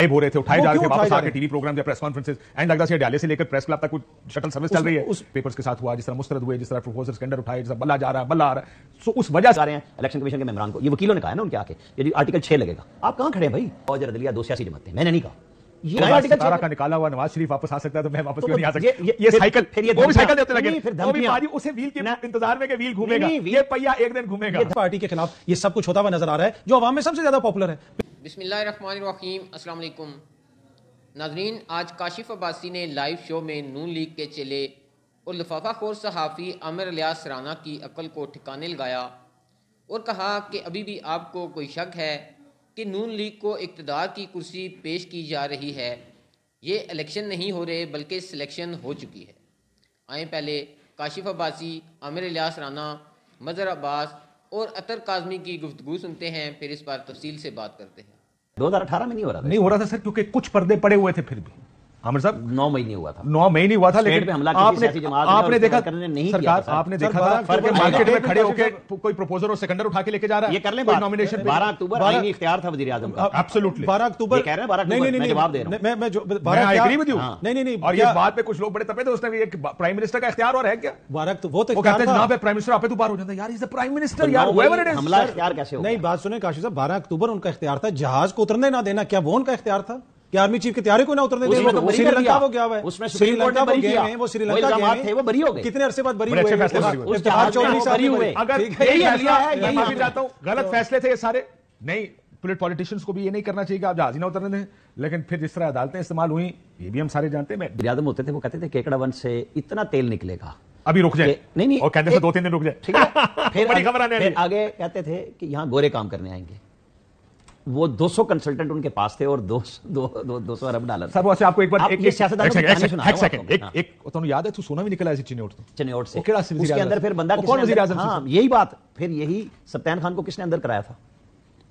गायब हो रहे थे उठाए जा रहे थे वापस आके टीवी प्रोग्राम या प्रेस कॉन्फ्रेंसेस एंड लगता है डाले से लेकर प्रेस क्लब तक कुछ शटल सर्विस चल रही है उस पेपर्स के साथ हुआ जिस तरह मुस्तरद हुए जिस तरह प्रपोजल्स के उठाए जिस बल्ला जा रहा है बल्ला आ रहा है सो उस वजह से आ रहे हैं इलेक्शन कमीशन के मेहमान को ये वकीलों ने कहा है ना उनके आके यदि आर्टिकल छह लगेगा आप कहाँ खड़े हैं भाई और जरा दलिया दो सियासी जमाते हैं मैंने नहीं कहा तो का निकाला हुआ नवाज शरीफ वापस आ सकता है तो मैं वापस तो क्यों नहीं आ सकता ये साइकिल फिर ये वो भी साइकिल देते लगे फिर वो भी उसे व्हील के इंतजार में व्हील घूमेगा ये पहिया एक दिन घूमेगा पार्टी के खिलाफ ये सब कुछ होता हुआ नजर आ रहा है जो अवाम में सबसे ज्यादा पॉपुलर है बिसमीम अल्लाम नाजरीन आज काशिफ अब्बासी ने लाइव शो में नून लीग के चले और लफाफा खोर सहाफ़ी आमिर लियास राना की अकल को ठिकाने लगाया और कहा कि अभी भी आपको कोई शक है कि नून लीग को इकतदार की कुर्सी पेश की जा रही है ये इलेक्शन नहीं हो रहे बल्कि सिलेक्शन हो चुकी है आए पहले काशिफ अब्बासी आमिर इलियास राना मज़र अब्बास और अतर काजमी की गुफ्तु सुनते हैं फिर इस बार तफसील से बात करते हैं 2018 में नहीं हो रहा था नहीं हो रहा था सर क्योंकि कुछ पर्दे पड़े हुए थे फिर भी आमिर साहब नौ मई नहीं हुआ था नौ मई नहीं हुआ था लेकिन पे हमला आपने आपने देखा नहीं सरकार आपने देखा था फर्क मार्केट में खड़े होकर कोई प्रपोजल और सेकंडर उठा के लेके जा रहा है ये कर ले नॉमिनेशन बारह अक्टूबर आईनी इख्तियार था वजीर आजम का एब्सोल्युटली बारह अक्टूबर कह रहे हैं बारह नहीं नहीं जवाब दे रहा मैं मैं जो बारह एग्री विद यू नहीं नहीं और ये बात पे कुछ लोग बड़े तपे थे उसने ये प्राइम मिनिस्टर का इख्तियार और है क्या बारह तो वो तो कहते हैं पे प्राइम मिनिस्टर आप तो बार हो जाता है यार इज द प्राइम मिनिस्टर यार व्होएवर इट इज हमला इख्तियार कैसे हो नहीं बात सुने काशी साहब बारह अक्टूबर उनका इख्तियार था जहाज को उतरने ना देना क्या वो उनका इख्तियार था कि आर्मी चीफ की तैयारी को ना उतरने दे तो तो वो श्रीलंका वो क्या उसमें श्रीलंका वो गए वो श्रीलंका गए हैं वो बरी हो गए कितने अरसे बाद बरी हुए उस जहाज चौधरी साहब हुए अगर यही है यही माफी चाहता हूं गलत फैसले थे ये सारे नहीं पॉलिटिशियंस को भी ये नहीं करना चाहिए कि आप जहाजी ना उतरने दें लेकिन फिर जिस तरह अदालतें इस्तेमाल हुई ये भी हम सारे जानते हैं आदम होते थे वो कहते थे केकड़ा वन से इतना तेल निकलेगा अभी रुक जाए नहीं नहीं और कहते थे दो तीन दिन रुक जाए ठीक है फिर आगे कहते थे कि यहाँ गोरे काम करने आएंगे वो 200 कंसल्टेंट उनके पास थे और दो दो दो, दो सौ अरब डॉलर सर वैसे आपको एक बार एक ये एक सेकंड एक सेकंड एक एक ਤੁਹਾਨੂੰ ਯਾਦ ਹੈ ਤੂੰ ਸੋਨਾ ਵੀ ਨਿਕਲਿਆ ਸੀ ਚਿਨੇਟ ਤੋਂ ਚਿਨੇਟ ਸੇ ਕਿਹੜਾ ਸੀ उसके अंदर फिर बंदा कौन वजीर आजम हां यही बात फिर यही सत्यान खान को किसने अंदर कराया था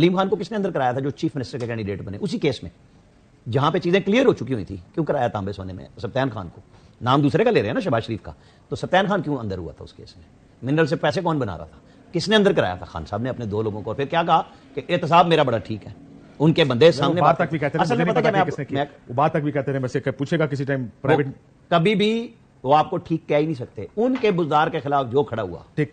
अलीम खान को किसने अंदर कराया था जो चीफ मिनिस्टर के कैंडिडेट बने उसी केस में जहां पे चीजें क्लियर हो चुकी हुई थी क्यों कराया तांबे सोने में सत्यान खान को नाम दूसरे का ले रहे हैं ना शहबाज शरीफ का तो सत्यान खान क्यों अंदर हुआ था उस केस में मिनरल से पैसे कौन बना रहा था किसने अंदर कराया था खान साहब ने अपने दो लोगों को और फिर क्या कहा कि एहतसाब मेरा बड़ा ठीक है उनके बंदे सामने बात तक भी कहते असल में पता मैं बात तक भी कहते रहे मैं पूछेगा किसी टाइम प्राइवेट कभी भी वो आपको ठीक कह ही नहीं सकते उनके बुजदार के खिलाफ जो खड़ा हुआ ठीक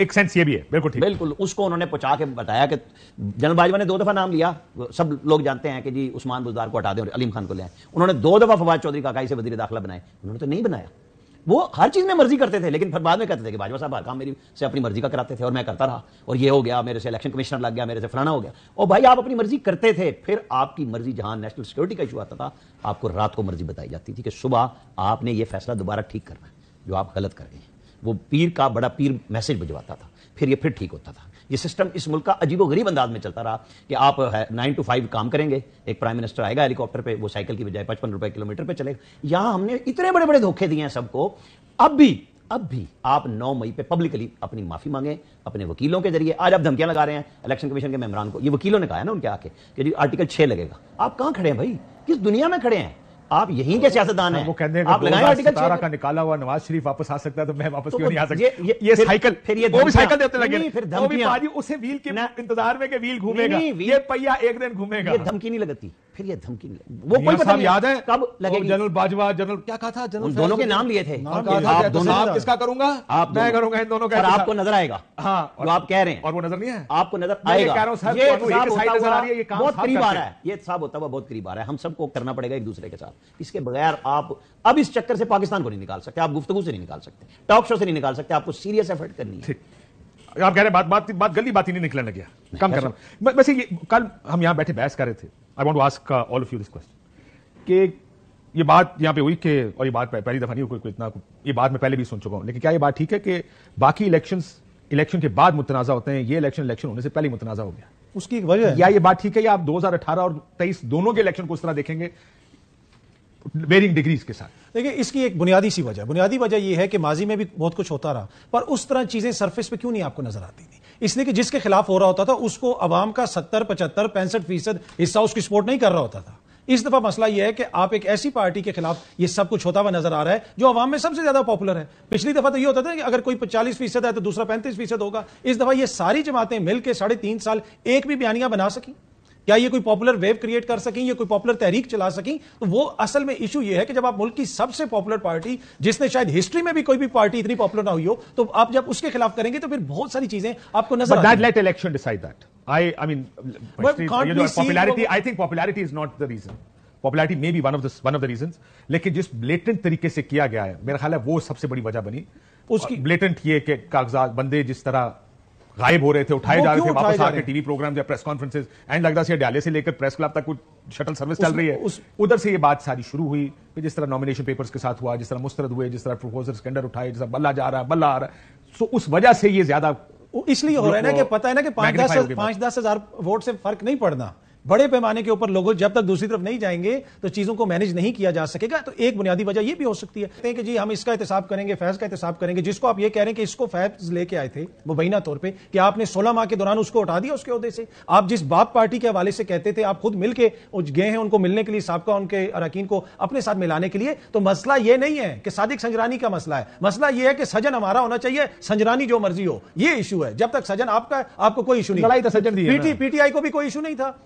एक सेंस ये भी है बिल्कुल ठीक बिल्कुल उसको उन्होंने पहुंचा के बताया कि जनरल बाजवा ने दो दफा नाम लिया सब लोग जानते हैं कि जी उस्मान बुजदार को हटा दें और अलीम खान को ले उन्होंने दो दफा फवाद चौधरी का काकाई से वजी दाखिला बनाए उन्होंने तो नहीं बनाया वो हर चीज़ में मर्जी करते थे लेकिन फिर बाद में कहते थे कि भाजपा साहब हर काम मेरी से अपनी मर्जी का कराते थे और मैं करता रहा और ये हो गया मेरे से इलेक्शन कमिश्नर लग गया मेरे से फलाना हो गया और भाई आप अपनी मर्जी करते थे फिर आपकी मर्जी जहाँ नेशनल सिक्योरिटी का इशू आता था आपको रात को मर्जी बताई जाती थी कि सुबह आपने ये फैसला दोबारा ठीक करना है जो आप गलत कर गए वो पीर का बड़ा पीर मैसेज भिजवाता था फिर ये फिर ठीक होता था ये सिस्टम इस मुल्क का अजीबो गरीब अंदाज में चलता रहा कि आप नाइन टू फाइव काम करेंगे एक प्राइम मिनिस्टर आएगा हेलीकॉप्टर पे वो साइकिल की बजाय पचपन रुपए किलोमीटर पे चलेगा यहाँ हमने इतने बड़े बड़े धोखे दिए हैं सबको अब भी अब भी आप 9 मई पे पब्लिकली अपनी माफी मांगे अपने वकीलों के जरिए आज आप धमकियां लगा रहे हैं इलेक्शन कमीशन के मेम्बरान को ये वकीलों ने कहा है ना उनके आके कि आर्टिकल छह लगेगा आप कहाँ खड़े हैं भाई किस दुनिया में खड़े हैं आप यहीं के सियासतदान हैं वो कहते हैं आप लगाएं आर्टिकल सारा का निकाला हुआ नवाज शरीफ वापस आ सकता है तो मैं वापस तो क्यों नहीं आ सकता ये, ये, साइकिल फिर ये वो भी साइकिल देते लगे फिर वो भी उसे व्हील के इंतजार में के व्हील घूमेगा ये पहिया एक दिन घूमेगा ये धमकी नहीं लगती फिर ये धमकी मिले वो कोई पता याद है कब लगे जनरल बाजवा जनरल क्या कहा था जनरल दोनों के नाम लिए थे आप दोनों किसका करूंगा आप मैं करूंगा इन दोनों का आपको नजर आएगा हाँ जो आप कह रहे हैं और वो नजर नहीं है आपको नजर आएगा ये बहुत ये साहब होता हुआ बहुत करीब आ रहा है हम सबको करना पड़ेगा एक दूसरे के साथ इसके बगैर आप अब इस चक्कर से पाकिस्तान को नहीं निकाल सकते आप गुफ्तगु से नहीं निकाल सकते टॉक शो से नहीं निकाल सकते आपको सीरियस एफर्ट करनी है आप कह रहे बात बात बात गली बात ही नहीं निकलने लग गया कम करना वैसे ये कल हम यहाँ बैठे बहस कर रहे थे I want to ask all of you this question कि ये बात यहाँ पे हुई कि और ये बात पहली दफा नहीं हुई कोई इतना ये बात मैं पहले भी सुन चुका हूँ लेकिन क्या ये बात ठीक है कि बाकी इलेक्शन इलेक्शन के बाद मुतनाज़ा होते हैं ये इलेक्शन इलेक्शन होने से पहले मुतनाज़ा हो गया उसकी एक वजह या ये बात ठीक है या आप 2018 और 23 दोनों के इलेक्शन को इस तरह देखेंगे वेरिंग डिग्रीज के साथ देखिए इसकी एक बुनियादी सी वजह बुनियादी वजह यह है कि माजी में भी बहुत कुछ होता रहा पर उस तरह चीज़ें सरफेस पे क्यों नहीं आपको नजर आती थी इसलिए कि जिसके खिलाफ हो रहा होता था उसको अवाम का सत्तर पचहत्तर पैंसठ फीसद हिस्सा उसकी सपोर्ट नहीं कर रहा होता था इस दफा मसला यह है कि आप एक ऐसी पार्टी के खिलाफ ये सब कुछ होता हुआ नजर आ रहा है जो अवाम में सबसे ज्यादा पॉपुलर है पिछली दफा तो ये होता था कि अगर कोई 40 फीसद है तो दूसरा पैंतीस फीसद होगा इस दफा ये सारी जमातें मिलकर साढ़े तीन साल एक भी बयानियां बना सकी क्या ये कोई पॉपुलर वेव क्रिएट कर सकें या कोई पॉपुलर तहरीक चला सकें तो वो असल में इशू ये है कि जब आप मुल्क की सबसे पॉपुलर पार्टी जिसने शायद हिस्ट्री में भी कोई भी पार्टी इतनी पॉपुलर ना हुई हो तो आप जब उसके खिलाफ करेंगे तो फिर बहुत सारी चीजें आपको नजर that let election decide that I I mean popularity I think popularity is not the reason popularity may be one of the one of the reason लेकिन जिस ब्लेटेंट तरीके से किया गया है मेरा ख्याल है वो सबसे बड़ी वजह बनी उसकी ब्लेटेंट ये कि कागजात बंदे जिस तरह गायब हो रहे थे उठाए जा रहे थे वापस आके टीवी प्रोग्राम या प्रेस कॉन्फ्रेंसेज एंड लगता है डाले से लेकर प्रेस क्लब तक कुछ शटल सर्विस चल रही है उधर से ये बात सारी शुरू हुई फिर जिस तरह नॉमिनेशन पेपर्स के साथ हुआ जिस तरह मुस्तरद हुए जिस तरह प्रोपोजल के उठाए जिस तरह बल्ला जा रहा है बल्ला आ रहा है सो उस वजह से ये ज्यादा इसलिए हो रहा है ना कि पता है ना कि पांच दस पांच दस हजार वोट से फर्क नहीं पड़ना बड़े पैमाने के ऊपर लोगों जब तक दूसरी तरफ नहीं जाएंगे तो चीज़ों को मैनेज नहीं किया जा सकेगा तो एक बुनियादी वजह यह भी हो सकती है कि जी हम इसका एहतसाब करेंगे फैज का एहतसाब करेंगे जिसको आप ये कह रहे हैं कि इसको फैज लेके आए थे मुबैना तौर पर कि आपने सोलह माह के दौरान उसको उठा दिया उसके अहदे से आप जिस बाप पार्टी के हवाले से कहते थे आप खुद मिलकर गए हैं उनको मिलने के लिए सबका उनके अरकिन को अपने साथ मिलाने के लिए तो मसला यह नहीं है कि सादिक संजरानी का मसला है मसला यह है कि सजन हमारा होना चाहिए संजरानी जो मर्जी हो यह इशू है जब तक सजन आपका आपको कोई इशू नहीं तो पीटीआई को भी कोई इशू नहीं था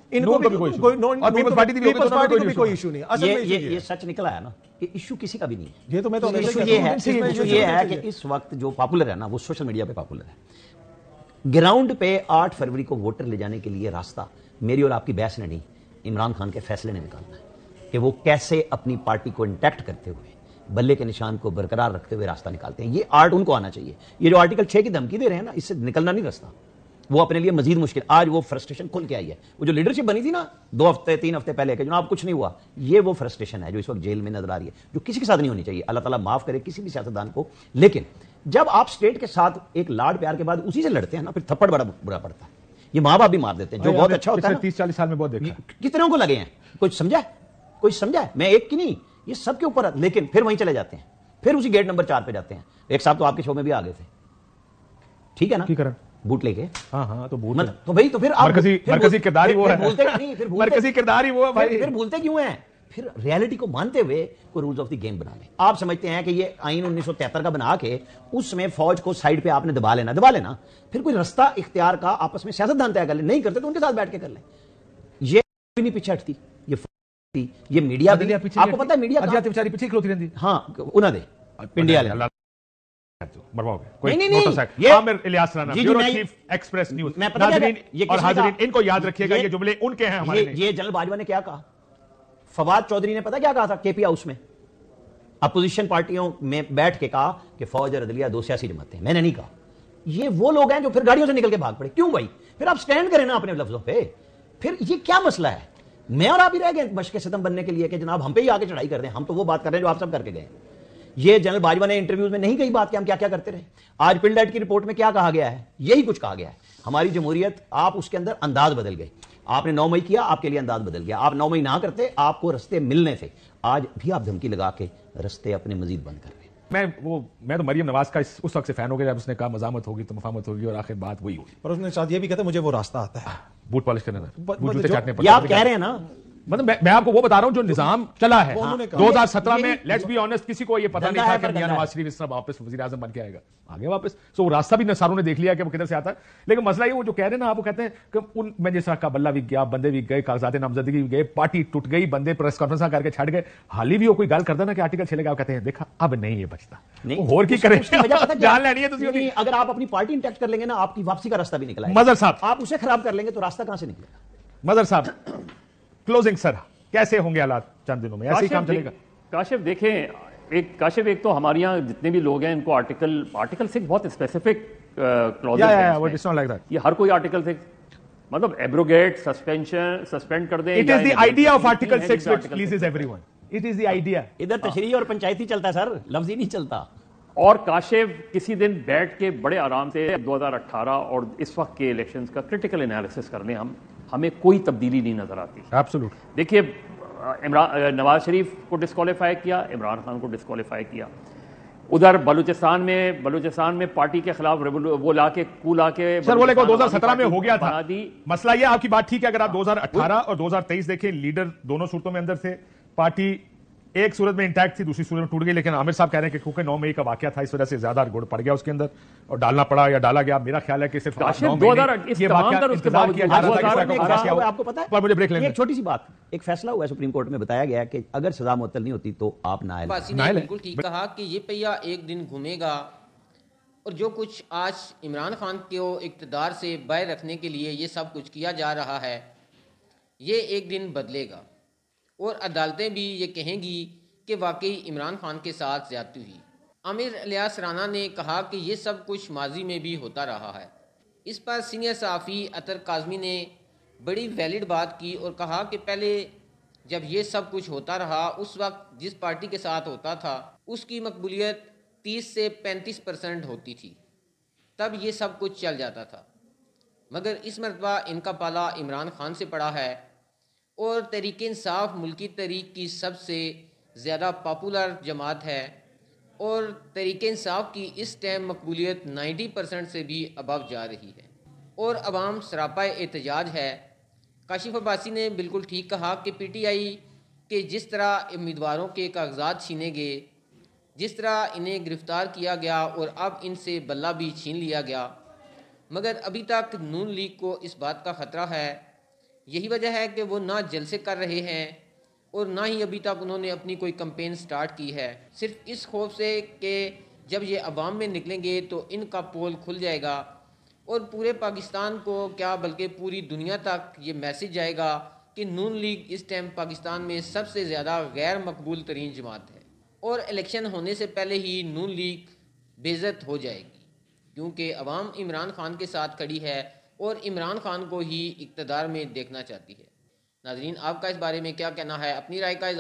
किसी का भी नहीं तो तो वक्त जो पॉपुलर है ना वो सोशल मीडिया पे पॉपुलर है ग्राउंड पे आठ फरवरी को वोटर ले जाने के लिए रास्ता मेरी और आपकी बहस ने नहीं इमरान खान के फैसले ने निकालना है कि वो कैसे अपनी पार्टी को इंटैक्ट करते हुए बल्ले के निशान को बरकरार रखते हुए रास्ता निकालते हैं ये आर्ट उनको आना चाहिए ये जो आर्टिकल छह की धमकी दे रहे हैं ना इससे निकलना नहीं रास्ता वो अपने लिए मजीद मुश्किल आज वो फ्रस्ट्रेशन खुल के आई है वो जो लीडरशिप बनी थी ना दो हफ्ते तीन हफ्ते पहले के आप कुछ नहीं हुआ ये वो फ्रस्ट्रेशन है जो इस वक्त जेल में नजर आ रही है जो किसी के साथ नहीं होनी चाहिए अल्लाह ताला माफ करे किसी भी सियासतदान को लेकिन जब आप स्टेट के साथ एक लाड प्यार के बाद उसी से लड़ते हैं ना फिर थप्पड़ बड़ा बुरा पड़ता है ये माँ बाप भी मार देते हैं जो बहुत अच्छा होता है तीस चालीस साल में बहुत कितनों को लगे हैं कुछ समझा कुछ समझा मैं एक की नहीं ये सबके ऊपर लेकिन फिर वहीं चले जाते हैं फिर उसी गेट नंबर चार पे जाते हैं एक साहब तो आपके शो में भी आ गए थे ठीक है ना ठीक है बूट लेके हाँ हाँ तो बूट मत, तो भाई तो फिर मरकजी मरकजी किरदार ही वो है बोलते नहीं फिर मरकजी किरदार ही वो है भाई फिर बोलते क्यों हैं फिर रियलिटी को मानते हुए कोई रूल्स ऑफ द गेम बना ले आप समझते हैं कि ये आईन उन्नीस का बना के उसमें फौज को साइड पे आपने दबा लेना दबा लेना फिर कोई रास्ता इख्तियार का आपस में सियासतदान तय कर ले नहीं करते तो उनके साथ बैठ के कर ले ये भी नहीं पीछे हटती ये ये मीडिया भी आपको पता है मीडिया तो पीछे खलोती रहती हाँ उन्होंने दे पिंडिया अपोजिशन पार्टियों में बैठ के कहा कि फौज और अदलिया दो सियासी जमाते हैं मैंने नहीं कहा ये वो लोग हैं जो फिर गाड़ियों से निकल के भाग पड़े क्यों भाई फिर आप स्टैंड करें ना अपने लफ्जों पर फिर ये क्या मसला है मैं और आप ही रह गए मशक सदम बनने के लिए कि जनाब हम पे ही आगे चढ़ाई कर दें हम तो वो बात कर रहे हैं जो आप सब करके गए ये जनरल बाजवा ने इंटरव्यू में नहीं कही बात कि हम क्या क्या करते रहे आज पिल्डाइट की रिपोर्ट में क्या कहा गया है यही कुछ कहा गया है हमारी जमहूरियत आप उसके अंदर अंदाज बदल गए आपने नौ मई किया आपके लिए अंदाज बदल गया आप नौ मई ना करते आपको रस्ते मिलने थे आज भी आप धमकी लगा के रस्ते अपने मजीद बंद कर रहे मैं वो मैं तो मरियम नवाज का इस उस वक्त से फैन हो गया जब उसने कहा मजामत होगी तो मफामत होगी और आखिर बात वही हुई पर उसने शायद ये भी कहता मुझे वो रास्ता आता है बूट हाँ, पॉलिश करने आप कह रहे हैं ना मतलब मैं, मैं आपको वो बता रहा हूँ जो निजाम चला है दो हजार सत्रह में लेट्स बी ऑनेस्ट किसी को ये पता नहीं था कि नवाज शरीफ इस तरह वापस वजी अजम बन के आएगा आगे वापस सो रास्ता भी नसारों ने देख लिया कि वो किधर से आता है लेकिन मसला ये वो जो कह रहे हैं ना आप वो कहते हैं कि उन मैं जैसा का बल्ला भी गया बंदे भी गए कागजात नामजदगी भी गए पार्टी टूट गई बंदे प्रेस कॉन्फ्रेंस करके छट गए हाल ही भी वो कोई गल करता ना कि आर्टिकल छे लगा कहते हैं देखा अब नहीं ये बचता और की करें जान लेनी है अगर आप अपनी पार्टी इंटैक्ट कर लेंगे ना आपकी वापसी का रास्ता भी निकला मजर साहब आप उसे खराब कर लेंगे तो रास्ता कहां से निकलेगा मजर साहब क्लोजिंग सर कैसे होंगे हालात चंद दिनों में ऐसे ही काम चलेगा काशिफ देखें एक काशिफ एक तो हमारे यहाँ जितने भी लोग हैं इनको आर्टिकल आर्टिकल सिक्स बहुत uh, स्पेसिफिक क्लॉज ये हर कोई आर्टिकल सिक्स मतलब एब्रोगेट सस्पेंशन सस्पेंड कर दे it is the idea of article six which pleases everyone it is the idea इधर हाँ। तशरी और पंचायती चलता है सर लफ्ज ही नहीं चलता और काशिफ किसी दिन बैठ के बड़े आराम से 2018 और इस वक्त के इलेक्शंस का क्रिटिकल एनालिसिस कर लें हम हमें कोई तब्दीली नहीं नजर आती देखिए नवाज शरीफ को डिस्कवालीफाई किया इमरान खान को डिस्कालीफाई किया उधर बलूचिस्तान में बलूचिस्तान में पार्टी के खिलाफ वो ला के कू ला के सर वो दो हजार सत्रह में हो गया था मसला ये आपकी बात ठीक है अगर आप 2018 हाँ। और 2023 देखें लीडर दोनों सूरतों में अंदर थे पार्टी एक सूरत में इंटैक्ट थी दूसरी सूरत में टूट गई लेकिन आमिर साहब कह रहे हैं कि क्योंकि नौ मई का वाक्य था इस वजह से ज्यादा गुड़ पड़ गया उसके अंदर और डालना पड़ा या डाला गया मेरा ख्याल है कि सिर्फ तो आपको पता है पर मुझे ब्रेक लेंगे छोटी सी बात एक फैसला हुआ सुप्रीम कोर्ट में बताया गया कि अगर सजा मुतल नहीं होती तो आप ना बिल्कुल ठीक कहा कि ये पहिया एक दिन घूमेगा और जो कुछ आज इमरान खान के इकतदार से बाय रखने के लिए ये सब कुछ किया जा रहा है ये एक दिन बदलेगा और अदालतें भी ये कहेंगी कि वाकई इमरान खान के साथ ज्यादती हुई आमिर अलियास राना ने कहा कि यह सब कुछ माजी में भी होता रहा है इस पर सीनियर सहाफ़ी अतर काजमी ने बड़ी वैलिड बात की और कहा कि पहले जब यह सब कुछ होता रहा उस वक्त जिस पार्टी के साथ होता था उसकी मकबूलियत 30 से 35 परसेंट होती थी तब ये सब कुछ चल जाता था मगर इस मरतबा इनका पाला इमरान खान से पड़ा है और तहरीक इंसाफ मुल्की तहरीक की सबसे ज़्यादा पॉपुलर जमात है और तहरीक इंसाफ की इस टाइम मकबूलीत 90 परसेंट से भी अबव जा रही है और आवाम सरापा एहतजाज है काशिफ अब्बासी ने बिल्कुल ठीक कहा कि पी टी आई के जिस तरह उम्मीदवारों के कागजात छीने गए जिस तरह इन्हें गिरफ़्तार किया गया और अब इनसे बल्ला भी छीन लिया गया मगर अभी तक नून लीग को इस बात का ख़तरा है यही वजह है कि वो ना जलसे कर रहे हैं और ना ही अभी तक उन्होंने अपनी कोई कंपेन स्टार्ट की है सिर्फ इस खौफ से कि जब ये आवाम में निकलेंगे तो इनका पोल खुल जाएगा और पूरे पाकिस्तान को क्या बल्कि पूरी दुनिया तक ये मैसेज जाएगा कि नून लीग इस टाइम पाकिस्तान में सबसे ज़्यादा गैर मकबूल तरीन जमात है और इलेक्शन होने से पहले ही नून लीग बेज़त हो जाएगी क्योंकि अवाम इमरान खान के साथ खड़ी है और इमरान खान को ही इकतदार में देखना चाहती है नाजरीन आपका इस बारे में क्या कहना है अपनी राय का